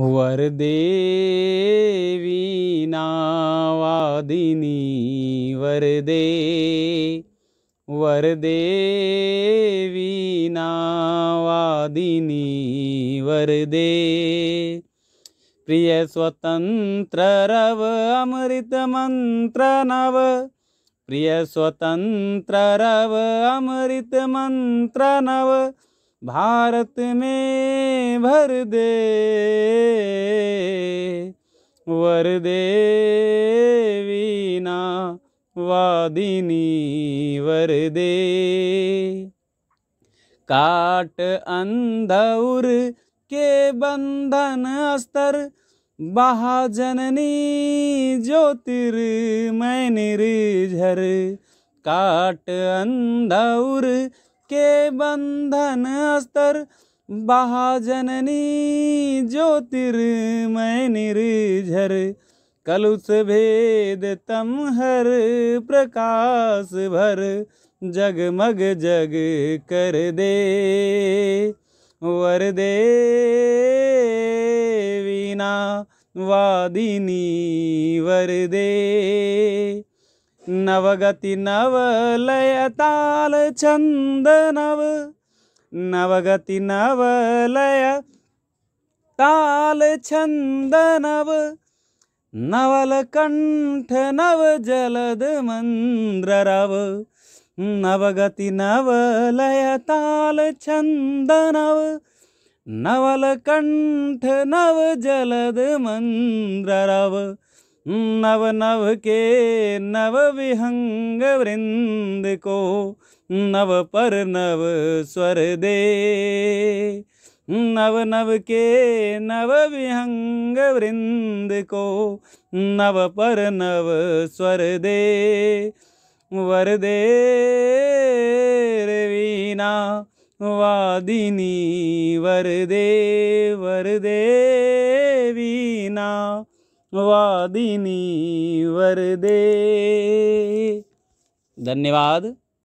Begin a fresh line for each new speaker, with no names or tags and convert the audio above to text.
वरदे वीणावादिनी वरदे वरदेवादिनी वरदे प्रियस्वतन्त्ररव अमृतमन्त्रनव प्रियस्वतन्त्ररव अमृतमन्त्रनव भारत में भर दे वर दे वीना वादिनी वर दे काट अंधौर के बंधन अस्तर बहा जननी ज्योतिर्मय निर्झर काट अंधौर के बंधन अस्तर बहा जननी ज्योतिर्मय निर्झर कलुष भेद तम हर प्रकाश भर जगमग जग कर दे वर दे वीना वादिनी वर दे नवगति नवलयताल छंद नव नवगति नवलय ताल छंद नव नवलकण्ठ नव जलद मन्द्र रव नवगति नवलय ताल छंद नव नवलकण्ठ नव जलद मन्द्र रव नव नव के नव विहंग वृंद को नव पर नव स्वर दे नव नव के नव विहंग वृंद को नव पर नव स्वर दे वर दे वीणा वादिनी वर दे वर दे वीणा वादिनी वरदे धन्यवाद